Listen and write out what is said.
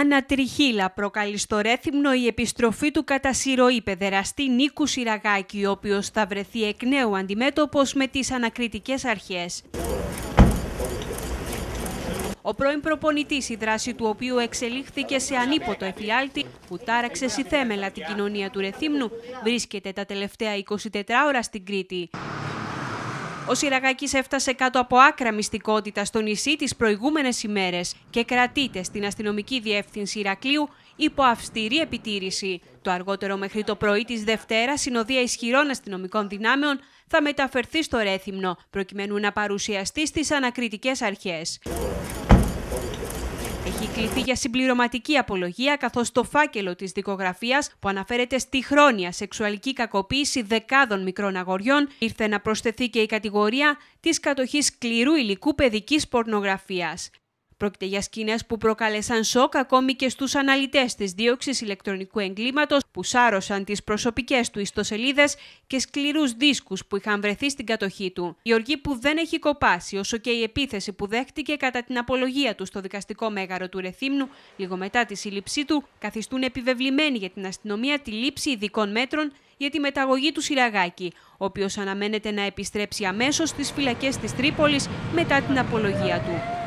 Ανατριχίλα προκαλεί στο Ρέθυμνο η επιστροφή του κατά συρροή παιδεραστή Νίκου Σιραγάκη, ο οποίος θα βρεθεί εκ νέου αντιμέτωπος με τις ανακριτικές αρχές. Ο πρώην προπονητής, η δράση του οποίου εξελίχθηκε σε ανίποτο εφιάλτη, που τάραξε στη την κοινωνία του Ρεθύμνου, βρίσκεται τα τελευταία 24 ώρα στην Κρήτη. Ο Σιραγάκης έφτασε κάτω από άκρα μυστικότητα στο νησί τις προηγούμενες ημέρες και κρατείται στην αστυνομική διεύθυνση Ηρακλείου υπό αυστηρή επιτήρηση. Το αργότερο μέχρι το πρωί της Δευτέρας, συνοδεία ισχυρών αστυνομικών δυνάμεων θα μεταφερθεί στο Ρέθυμνο, προκειμένου να παρουσιαστεί στις ανακριτικές αρχές κληθεί για συμπληρωματική απολογία, καθώς το φάκελο της δικογραφίας που αναφέρεται στη χρόνια σεξουαλική κακοποίηση δεκάδων μικρών αγοριών ήρθε να προσθεθεί και η κατηγορία της κατοχής σκληρού υλικού παιδικής πορνογραφίας. Πρόκειται για σκηνές που προκαλέσαν σοκ ακόμη και στους αναλυτές της δίωξης ηλεκτρονικού εγκλήματος που σάρωσαν τις προσωπικές του ιστοσελίδες και σκληρούς δίσκους που είχαν βρεθεί στην κατοχή του. Η οργή που δεν έχει κοπάσει, όσο και η επίθεση που δέχτηκε κατά την απολογία του στο δικαστικό μέγαρο του Ρεθύμνου, λίγο μετά τη σύλληψή του, καθιστούν επιβεβλημένοι για την αστυνομία τη λήψη ειδικών μέτρων για τη μεταγωγή του Σιραγάκη, ο οποίος αναμένεται να επιστρέψει αμέσως στις φυλακές της Τρίπολης μετά την απολογία του.